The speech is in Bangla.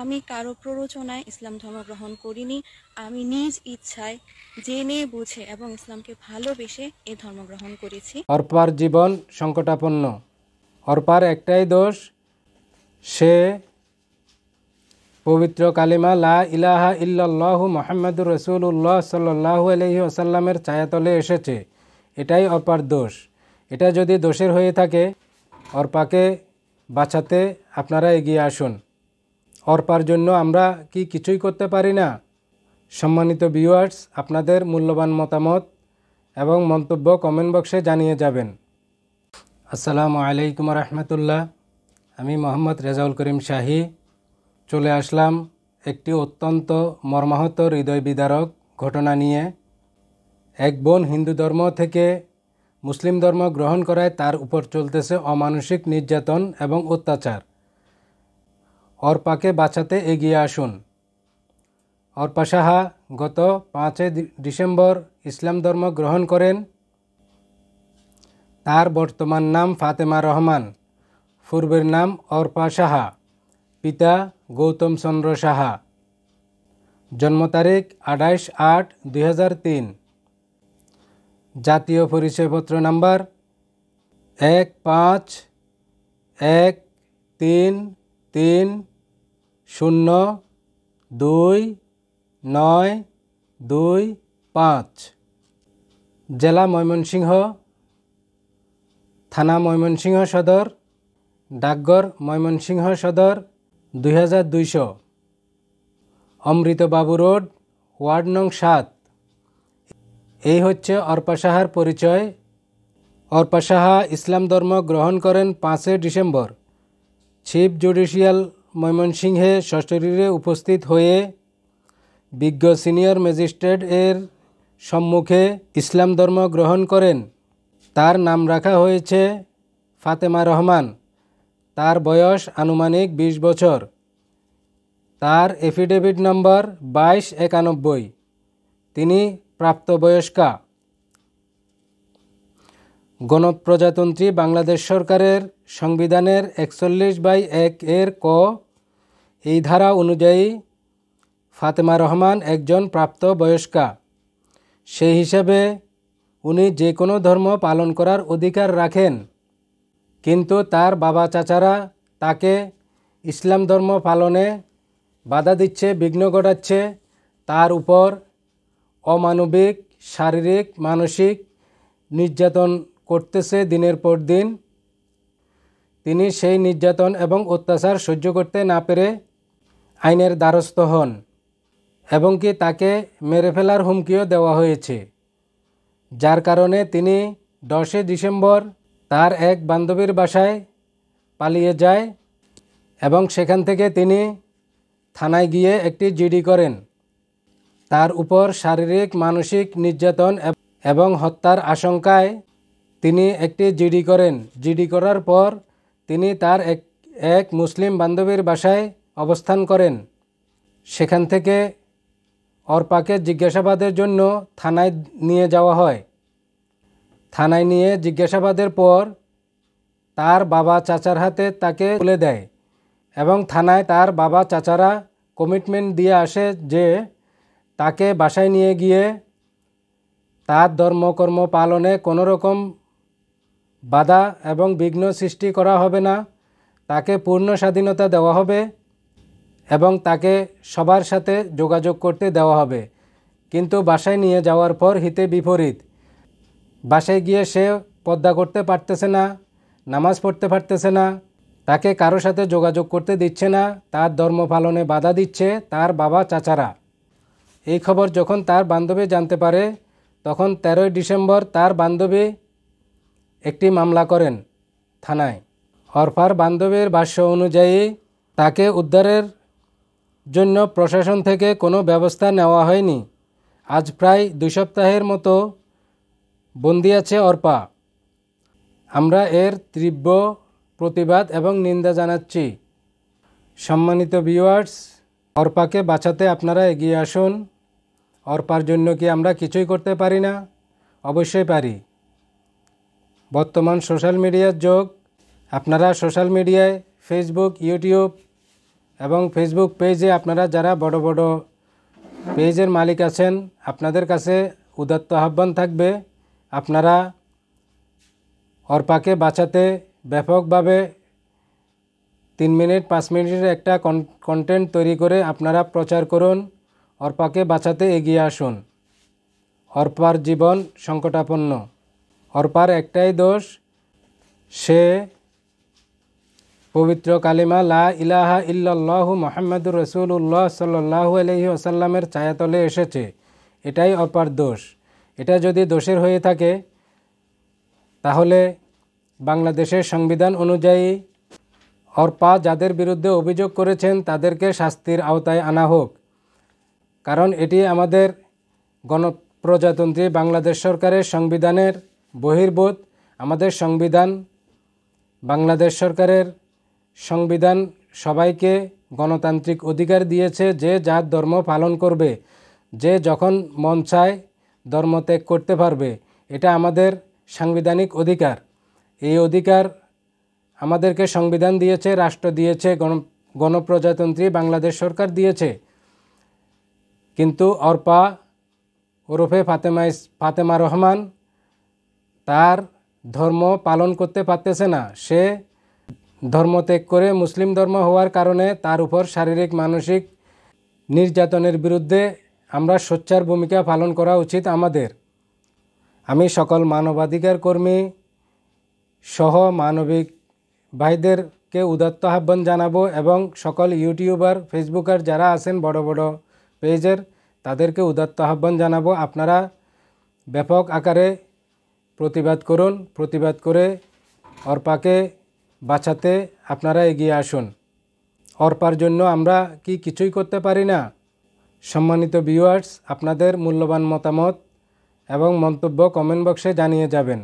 আমি কারো প্ররোচনায় ইসলাম ধর্ম গ্রহণ করিনি আমি নিজ ইচ্ছায় জেনে বুঝে এবং ইসলামকে ভালোবেসে এ ধর্ম গ্রহণ করেছি অর্পার জীবন সংকটাপন্ন অর্পার একটাই দোষ সে পবিত্র কালিমা লা ইলাহা ইল্লাল্লাহু মোহাম্মদুর রসুল্লাহ সাল্লাহ আলহি আসাল্লামের ছায়াতলে এসেছে এটাই অর্পার দোষ এটা যদি দোষের হয়ে থাকে অর্পাকে বাঁচাতে আপনারা এগিয়ে আসুন অর্পার জন্য আমরা কি কিছুই করতে পারি না সম্মানিত ভিউয়ার্স আপনাদের মূল্যবান মতামত এবং মন্তব্য কমেন্ট বক্সে জানিয়ে যাবেন আসসালামু আলাইকুম রহমতুল্লাহ আমি মোহাম্মদ রেজাউল করিম শাহী চলে আসলাম একটি অত্যন্ত মর্মাহত হৃদয় বিদারক ঘটনা নিয়ে এক বোন হিন্দু ধর্ম থেকে মুসলিম ধর্ম গ্রহণ করায় তার উপর চলতেছে অমানসিক নির্যাতন এবং অত্যাচার অর্পাকে বাঁচাতে এগিয়ে আসুন অর্পা সাহা গত পাঁচই ডিসেম্বর ইসলাম ধর্ম গ্রহণ করেন তার বর্তমান নাম ফাতেমা রহমান পূর্বের নাম অর্পা সাহা পিতা গৌতম চন্দ্র সাহা জন্ম তারিখ আঠাইশ আট দুই জাতীয় পরিচয়পত্র নাম্বার এক পাঁচ এক তিন তিন শূন্য দুই নয় দুই পাঁচ জেলা ময়মনসিংহ থানা ময়মনসিংহ সদর ডাকঘর ময়মনসিংহ সদর দুই হাজার দুইশো অমৃতবাবু রোড ওয়ার্ড নং সাত এই হচ্ছে অর্পা সাহার পরিচয় অর্পা সাহা ইসলাম ধর্ম গ্রহণ করেন পাঁচই ডিসেম্বর চিফ জুডিশিয়াল ময়মনসিংহে সশরীরে উপস্থিত হয়ে বিজ্ঞ সিনিয়র ম্যাজিস্ট্রেট এর সম্মুখে ইসলাম ধর্ম গ্রহণ করেন তার নাম রাখা হয়েছে ফাতেমা রহমান তার বয়স আনুমানিক ২০ বছর তার এফিডেভিট নম্বর বাইশ একানব্বই তিনি প্রাপ্তবয়স্কা গণপ্রজাতন্ত্রী বাংলাদেশ সরকারের সংবিধানের একচল্লিশ বাই এক এর ক এই ধারা অনুযায়ী ফাতেমা রহমান একজন প্রাপ্ত বয়স্কা সেই হিসাবে উনি যে কোনো ধর্ম পালন করার অধিকার রাখেন কিন্তু তার বাবা চাচারা তাকে ইসলাম ধর্ম পালনে বাধা দিচ্ছে বিঘ্ন ঘটাচ্ছে তার উপর অমানবিক শারীরিক মানসিক নির্যাতন করতেছে দিনের পর দিন তিনি সেই নির্যাতন এবং অত্যাচার সহ্য করতে না পেরে আইনের দ্বারস্থ হন এবং কি তাকে মেরে ফেলার হুমকিও দেওয়া হয়েছে যার কারণে তিনি দশই ডিসেম্বর তার এক বান্ধবীর বাসায় পালিয়ে যায় এবং সেখান থেকে তিনি থানায় গিয়ে একটি জিডি করেন তার উপর শারীরিক মানসিক নির্যাতন এবং হত্যার আশঙ্কায় তিনি একটি জিডি করেন জিডি করার পর তিনি তার এক এক মুসলিম বান্ধবীর বাসায় অবস্থান করেন সেখান থেকে অর্পাকে জিজ্ঞাসাবাদের জন্য থানায় নিয়ে যাওয়া হয় থানায় নিয়ে জিজ্ঞাসাবাদের পর তার বাবা চাচার হাতে তাকে তুলে দেয় এবং থানায় তার বাবা চাচারা কমিটমেন্ট দিয়ে আসে যে তাকে বাসায় নিয়ে গিয়ে তার ধর্মকর্ম পালনে কোনো রকম বাধা এবং বিঘ্ন সৃষ্টি করা হবে না তাকে পূর্ণ স্বাধীনতা দেওয়া হবে এবং তাকে সবার সাথে যোগাযোগ করতে দেওয়া হবে কিন্তু বাসায় নিয়ে যাওয়ার পর হিতে বিপরীত বাসায় গিয়ে সে পদ্মা করতে পারতেছে না নামাজ পড়তে পারতেছে না তাকে কারো সাথে যোগাযোগ করতে দিচ্ছে না তার ধর্ম পালনে বাধা দিচ্ছে তার বাবা চাচারা এই খবর যখন তার বান্ধবী জানতে পারে তখন তেরোই ডিসেম্বর তার বান্ধবী একটি মামলা করেন থানায় অরফার বান্ধবীর ভাষ্য অনুযায়ী তাকে উদ্ধারের জন্য প্রশাসন থেকে কোনো ব্যবস্থা নেওয়া হয়নি আজ প্রায় দুই সপ্তাহের মতো বন্দি আছে অর্পা আমরা এর তীব্র প্রতিবাদ এবং নিন্দা জানাচ্ছি সম্মানিত ভিউয়ার্স অর্পাকে বাঁচাতে আপনারা এগিয়ে আসুন অর্পার জন্য কি আমরা কিছুই করতে পারি না অবশ্যই পারি বর্তমান সোশ্যাল মিডিয়ার যোগ আপনারা সোশ্যাল মিডিয়ায় ফেসবুক ইউটিউব এবং ফেসবুক পেজে আপনারা যারা বড় বড় পেজের মালিক আছেন আপনাদের কাছে উদাত্ত আহ্বান থাকবে আপনারা অর্পাকে বাঁচাতে ব্যাপকভাবে তিন মিনিট পাঁচ মিনিটের একটা কন্টেন্ট তৈরি করে আপনারা প্রচার করুন অর্পাকে বাঁচাতে এগিয়ে আসুন অর্পার জীবন সংকটাপন্ন অর্পার একটাই দোষ সে পবিত্র কালিমা লা ইলাহা ইল্লাল্লাহু মোহাম্মদুর রসুল্লাহ সাল্লাহু আলহি আসাল্লামের ছায়াতলে এসেছে এটাই অপার দোষ এটা যদি দোষের হয়ে থাকে তাহলে বাংলাদেশের সংবিধান অনুযায়ী অর্পা যাদের বিরুদ্ধে অভিযোগ করেছেন তাদেরকে শাস্তির আওতায় আনা হোক কারণ এটি আমাদের গণপ্রজাতন্ত্রী বাংলাদেশ সরকারের সংবিধানের বহির্ভূত আমাদের সংবিধান বাংলাদেশ সরকারের সংবিধান সবাইকে গণতান্ত্রিক অধিকার দিয়েছে যে যার ধর্ম পালন করবে যে যখন মন চায় ধর্ম ত্যাগ করতে পারবে এটা আমাদের সাংবিধানিক অধিকার এই অধিকার আমাদেরকে সংবিধান দিয়েছে রাষ্ট্র দিয়েছে গণ গণপ্রজাতন্ত্রী বাংলাদেশ সরকার দিয়েছে কিন্তু অর্পা ওরফে ফাতেমা ফাতেমা রহমান তার ধর্ম পালন করতে পারতেছে না সে ধর্ম ত্যাগ করে মুসলিম ধর্ম হওয়ার কারণে তার উপর শারীরিক মানসিক নির্যাতনের বিরুদ্ধে আমরা সোচ্চার ভূমিকা পালন করা উচিত আমাদের আমি সকল মানবাধিকার কর্মী সহ মানবিক ভাইদেরকে উদাত্ত আহ্বান জানাবো এবং সকল ইউটিউবার ফেসবুকার যারা আছেন বড় বড় পেজের তাদেরকে উদাত্ত আহ্বান জানাবো আপনারা ব্যাপক আকারে প্রতিবাদ করুন প্রতিবাদ করে অর্পাকে বাঁচাতে আপনারা এগিয়ে আসুন অর্পার জন্য আমরা কি কিছুই করতে পারি না সম্মানিত ভিউয়ার্স আপনাদের মূল্যবান মতামত এবং মন্তব্য কমেন্ট বক্সে জানিয়ে যাবেন